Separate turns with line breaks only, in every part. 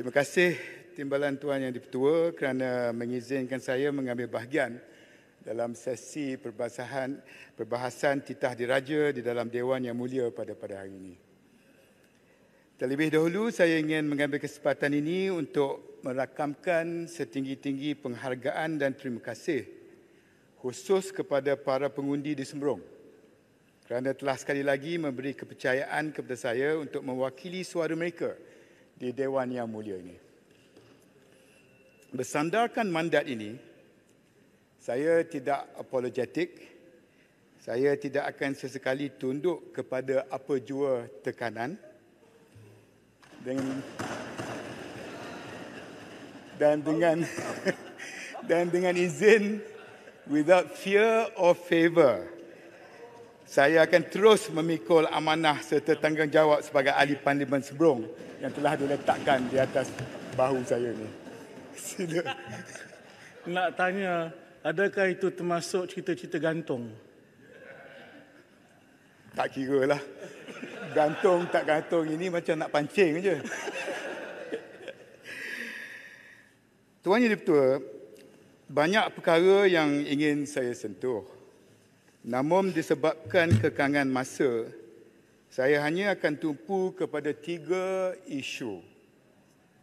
Terima kasih timbalan Tuan Yang Dipertua kerana mengizinkan saya mengambil bahagian dalam sesi perbahasan, perbahasan titah diraja di dalam Dewan Yang Mulia pada pada hari ini. Terlebih dahulu, saya ingin mengambil kesempatan ini untuk merakamkan setinggi-tinggi penghargaan dan terima kasih khusus kepada para pengundi di Semberong kerana telah sekali lagi memberi kepercayaan kepada saya untuk mewakili suara mereka di dewan yang mulia ini. Bersandarkan mandat ini, saya tidak apologetik. Saya tidak akan sesekali tunduk kepada apa jua tekanan. Dengan dan dengan dan dengan izin without fear or favor saya akan terus memikul amanah serta tanggungjawab sebagai ahli parlimen Sebrong yang telah diletakkan di atas bahu saya ini. Sila. Nak tanya, adakah itu termasuk cerita-cerita gantung? Tak kira lah. Gantung tak gantung ini macam nak pancing aja. Tuan Yudhu banyak perkara yang ingin saya sentuh. Namun disebabkan kekangan masa, saya hanya akan tumpu kepada tiga isu,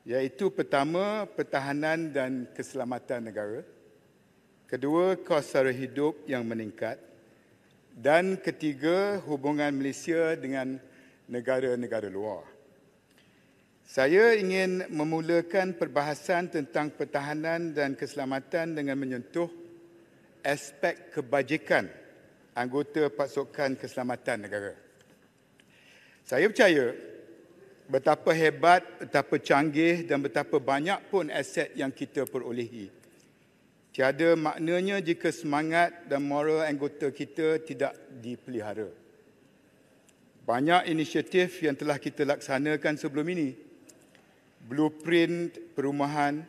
iaitu pertama, pertahanan dan keselamatan negara, kedua, kos sara hidup yang meningkat, dan ketiga, hubungan Malaysia dengan negara-negara luar. Saya ingin memulakan perbahasan tentang pertahanan dan keselamatan dengan menyentuh aspek kebajikan anggota pasukan keselamatan negara. Saya percaya betapa hebat, betapa canggih dan betapa banyak pun aset yang kita perolehi. Tiada maknanya jika semangat dan moral anggota kita tidak dipelihara. Banyak inisiatif yang telah kita laksanakan sebelum ini. Blueprint perumahan,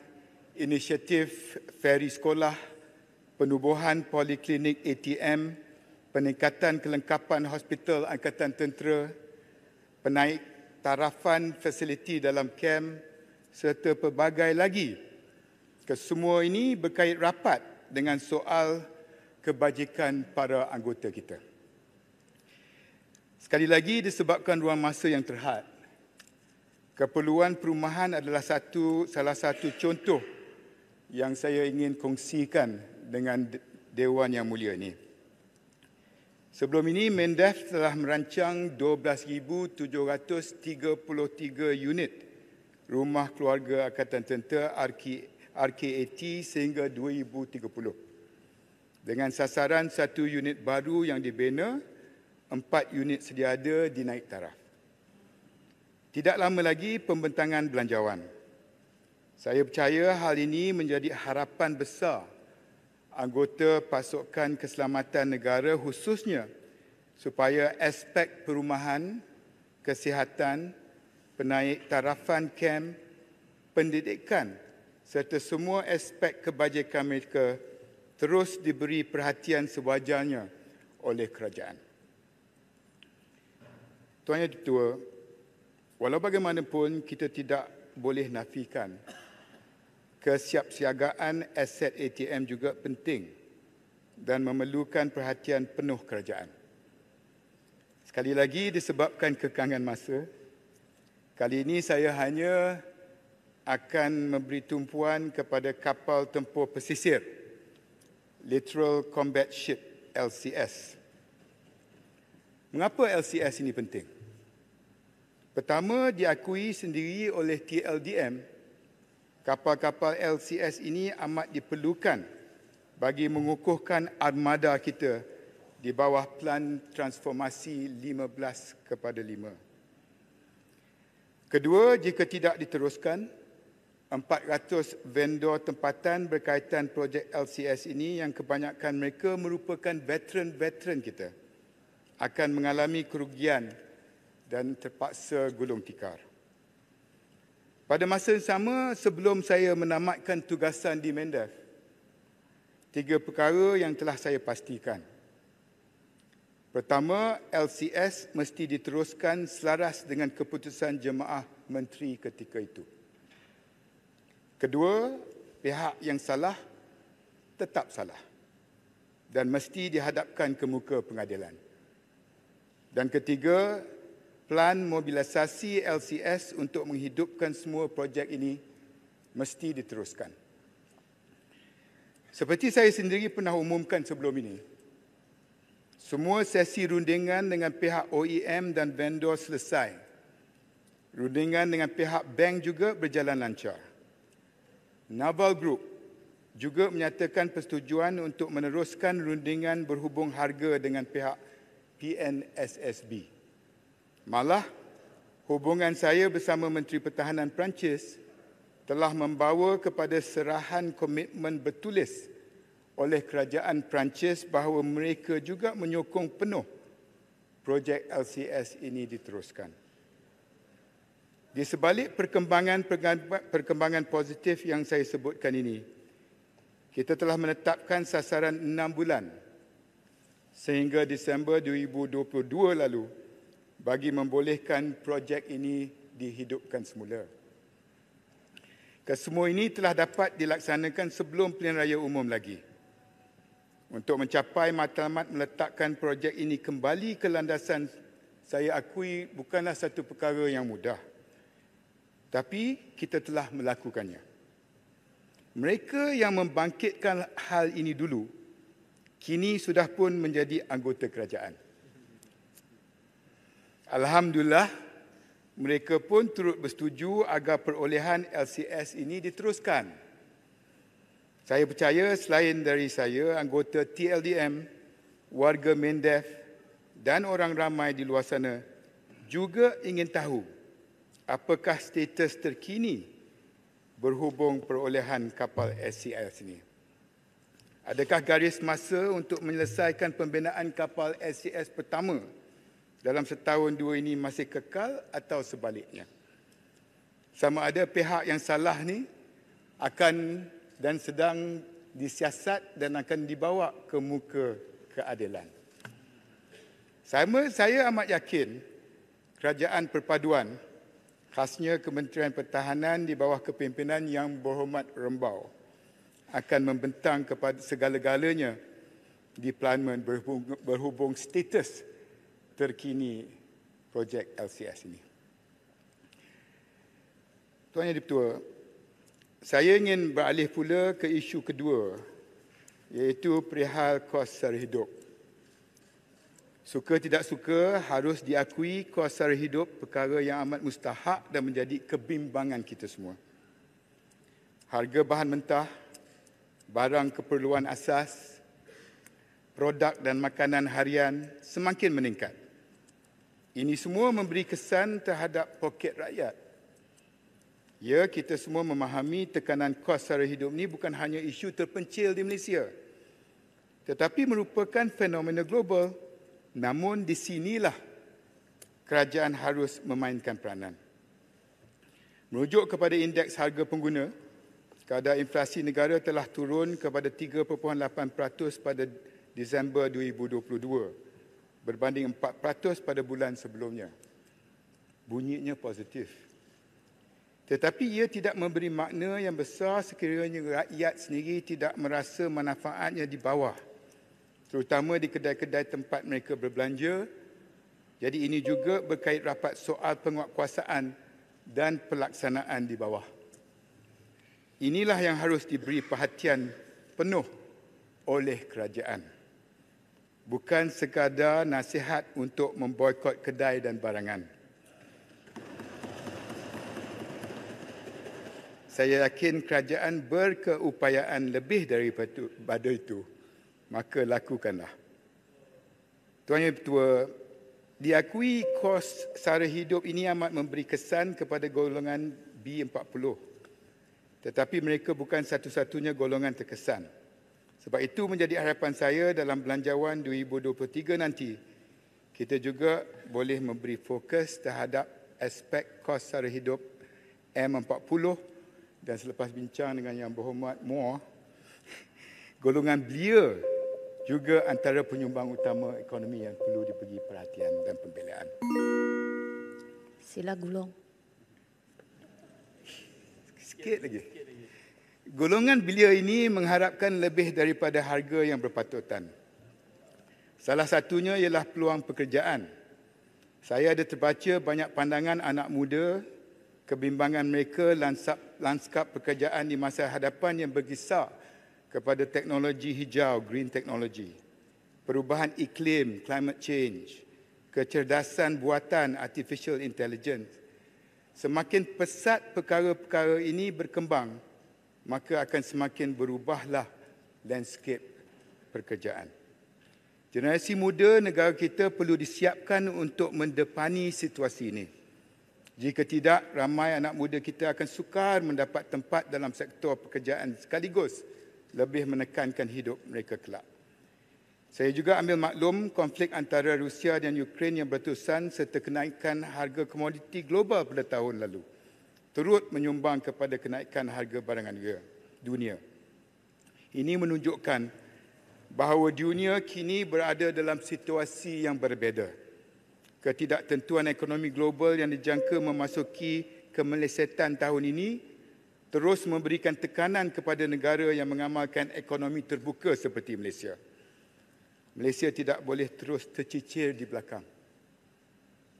inisiatif feri sekolah, penubuhan poliklinik ATM, peningkatan kelengkapan hospital angkatan tentera, penaik tarafan fasiliti dalam kem serta pelbagai lagi. Kesemua ini berkait rapat dengan soal kebajikan para anggota kita. Sekali lagi disebabkan ruang masa yang terhad, keperluan perumahan adalah satu salah satu contoh yang saya ingin kongsikan dengan Dewan Yang Mulia ini. Sebelum ini, MENDEF telah merancang 12,733 unit rumah keluarga Angkatan Tentera RKAT sehingga 2030. Dengan sasaran satu unit baru yang dibina, empat unit sedia ada dinaik taraf. Tidak lama lagi pembentangan belanjawan. Saya percaya hal ini menjadi harapan besar anggota pasukan keselamatan negara khususnya supaya aspek perumahan, kesihatan, penaik tarafan kem, pendidikan serta semua aspek kebajikan mereka terus diberi perhatian sewajarnya oleh kerajaan. Tuan Yang Ketua, bagaimanapun kita tidak boleh nafikan kesiapsiagaan aset ATM juga penting dan memerlukan perhatian penuh kerajaan. Sekali lagi disebabkan kekangan masa, kali ini saya hanya akan memberi tumpuan kepada kapal tempur pesisir Littoral Combat Ship LCS. Mengapa LCS ini penting? Pertama diakui sendiri oleh TLDM kapal-kapal LCS ini amat diperlukan bagi mengukuhkan armada kita di bawah plan transformasi 15 kepada 5. Kedua, jika tidak diteruskan, 400 vendor tempatan berkaitan projek LCS ini yang kebanyakan mereka merupakan veteran-veteran kita akan mengalami kerugian dan terpaksa gulung tikar. Pada masa yang sama, sebelum saya menamatkan tugasan di Mendef, tiga perkara yang telah saya pastikan. Pertama, LCS mesti diteruskan selaras dengan keputusan jemaah menteri ketika itu. Kedua, pihak yang salah tetap salah dan mesti dihadapkan ke muka pengadilan. Dan ketiga, plan mobilisasi LCS untuk menghidupkan semua projek ini mesti diteruskan. Seperti saya sendiri pernah umumkan sebelum ini, semua sesi rundingan dengan pihak OEM dan vendor selesai. Rundingan dengan pihak bank juga berjalan lancar. Naval Group juga menyatakan persetujuan untuk meneruskan rundingan berhubung harga dengan pihak PNSSB. Malah, hubungan saya bersama Menteri Pertahanan Perancis telah membawa kepada serahan komitmen bertulis oleh kerajaan Perancis bahawa mereka juga menyokong penuh projek LCS ini diteruskan. Di sebalik perkembangan perkembangan positif yang saya sebutkan ini, kita telah menetapkan sasaran enam bulan sehingga Disember 2022 lalu bagi membolehkan projek ini dihidupkan semula. Kesemua ini telah dapat dilaksanakan sebelum pilihan raya umum lagi. Untuk mencapai matlamat meletakkan projek ini kembali ke landasan, saya akui bukanlah satu perkara yang mudah. Tapi kita telah melakukannya. Mereka yang membangkitkan hal ini dulu, kini sudah pun menjadi anggota kerajaan. Alhamdulillah, mereka pun turut bersetuju agar perolehan LCS ini diteruskan. Saya percaya selain dari saya, anggota TLDM, warga Mendef dan orang ramai di luar sana juga ingin tahu apakah status terkini berhubung perolehan kapal SCS ini. Adakah garis masa untuk menyelesaikan pembinaan kapal SCS pertama dalam setahun dua ini masih kekal atau sebaliknya. Sama ada pihak yang salah ni akan dan sedang disiasat dan akan dibawa ke muka keadilan. Sama saya amat yakin kerajaan perpaduan khasnya Kementerian Pertahanan di bawah kepimpinan yang berhormat Rembau akan membentang kepada segala-galanya di Parlimen berhubung status terkini projek LCS ini. Tuan Yang Dipertua, saya ingin beralih pula ke isu kedua iaitu perihal kos sara hidup. Suka tidak suka harus diakui kos sara hidup perkara yang amat mustahak dan menjadi kebimbangan kita semua. Harga bahan mentah, barang keperluan asas, produk dan makanan harian semakin meningkat. Ini semua memberi kesan terhadap poket rakyat. Ya, kita semua memahami tekanan kos sara hidup ini bukan hanya isu terpencil di Malaysia. Tetapi merupakan fenomena global. Namun di sinilah kerajaan harus memainkan peranan. Merujuk kepada indeks harga pengguna, kadar inflasi negara telah turun kepada 3.8% pada Disember berbanding 4% pada bulan sebelumnya. Bunyinya positif. Tetapi ia tidak memberi makna yang besar sekiranya rakyat sendiri tidak merasa manfaatnya di bawah. Terutama di kedai-kedai tempat mereka berbelanja. Jadi ini juga berkait rapat soal penguatkuasaan dan pelaksanaan di bawah. Inilah yang harus diberi perhatian penuh oleh kerajaan bukan sekadar nasihat untuk memboikot kedai dan barangan. Saya yakin kerajaan berkeupayaan lebih daripada itu, maka lakukanlah. Tuan Yang Pertua, diakui kos sara hidup ini amat memberi kesan kepada golongan B40. Tetapi mereka bukan satu-satunya golongan terkesan. Sebab itu menjadi harapan saya dalam belanjawan 2023 nanti, kita juga boleh memberi fokus terhadap aspek kos sara hidup M40 dan selepas bincang dengan Yang Berhormat Moore, golongan belia juga antara penyumbang utama ekonomi yang perlu diberi perhatian dan pembelaan. Sila gulung. Sikit Sikit lagi. Golongan belia ini mengharapkan lebih daripada harga yang berpatutan. Salah satunya ialah peluang pekerjaan. Saya ada terbaca banyak pandangan anak muda, kebimbangan mereka lansap, lanskap pekerjaan di masa hadapan yang berkisar kepada teknologi hijau, green technology, perubahan iklim, climate change, kecerdasan buatan, artificial intelligence. Semakin pesat perkara-perkara ini berkembang, maka akan semakin berubahlah landscape pekerjaan. Generasi muda negara kita perlu disiapkan untuk mendepani situasi ini. Jika tidak, ramai anak muda kita akan sukar mendapat tempat dalam sektor pekerjaan sekaligus lebih menekankan hidup mereka kelak. Saya juga ambil maklum konflik antara Rusia dan Ukraine yang berterusan serta kenaikan harga komoditi global pada tahun lalu turut menyumbang kepada kenaikan harga barangan dunia. Ini menunjukkan bahawa dunia kini berada dalam situasi yang berbeza. Ketidaktentuan ekonomi global yang dijangka memasuki kemelesetan tahun ini terus memberikan tekanan kepada negara yang mengamalkan ekonomi terbuka seperti Malaysia. Malaysia tidak boleh terus tercicir di belakang.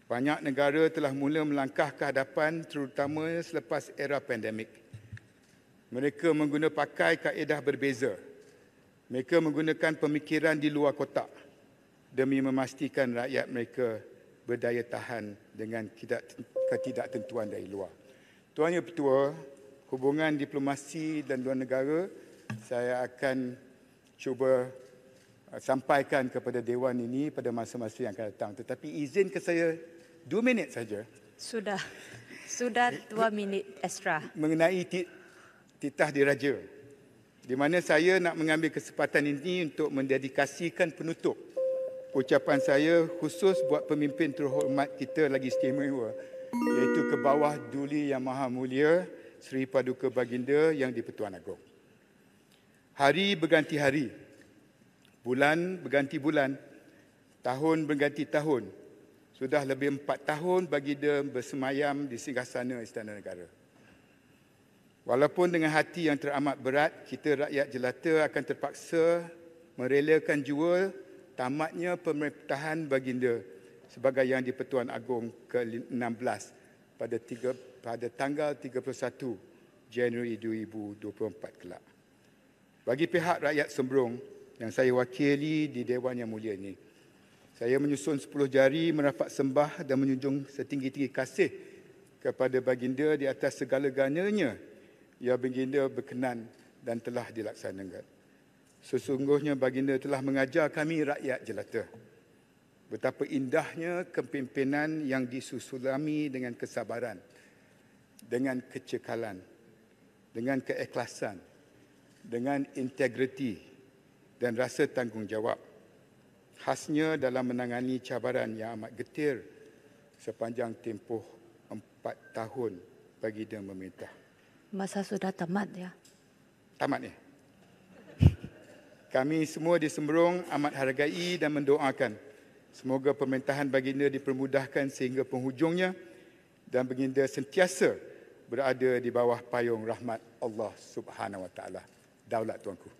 Banyak negara telah mula melangkah ke hadapan terutamanya selepas era pandemik. Mereka menggunakan pakai kaedah berbeza. Mereka menggunakan pemikiran di luar kotak demi memastikan rakyat mereka berdaya tahan dengan ketidaktentuan dari luar. Tuan Yang Pertua, hubungan diplomasi dan luar negara saya akan cuba uh, sampaikan kepada Dewan ini pada masa-masa yang akan datang. Tetapi izinkan saya Dua minit saja. Sudah. Sudah dua minit ekstra. Mengenai titah diraja. Di mana saya nak mengambil kesempatan ini untuk mendedikasikan penutup ucapan saya khusus buat pemimpin terhormat kita lagi istimewa iaitu ke bawah Duli Yang Maha Mulia Sri Paduka Baginda Yang di-Pertuan Agong. Hari berganti hari, bulan berganti bulan, tahun berganti tahun, sudah lebih empat tahun bagi dia bersemayam di singgasana Istana Negara. Walaupun dengan hati yang teramat berat, kita rakyat jelata akan terpaksa merelakan jua tamatnya pemerintahan baginda sebagai yang di Pertuan Agong ke-16 pada, pada tanggal 31 Januari 2024 kelak. Bagi pihak rakyat sembrong yang saya wakili di Dewan Yang Mulia ini, saya menyusun sepuluh jari merapat sembah dan menyunjung setinggi-tinggi kasih kepada baginda di atas segala-galanya yang baginda berkenan dan telah dilaksanakan. Sesungguhnya baginda telah mengajar kami rakyat jelata. Betapa indahnya kepimpinan yang disusulami dengan kesabaran, dengan kecekalan, dengan keikhlasan, dengan integriti dan rasa tanggungjawab khasnya dalam menangani cabaran yang amat getir sepanjang tempoh empat tahun bagi dia memerintah. Masa sudah tamat ya? Tamat ya. Kami semua di Semberong amat hargai dan mendoakan semoga pemerintahan baginda dipermudahkan sehingga penghujungnya dan baginda sentiasa berada di bawah payung rahmat Allah Subhanahu Wa Taala. Daulat tuanku.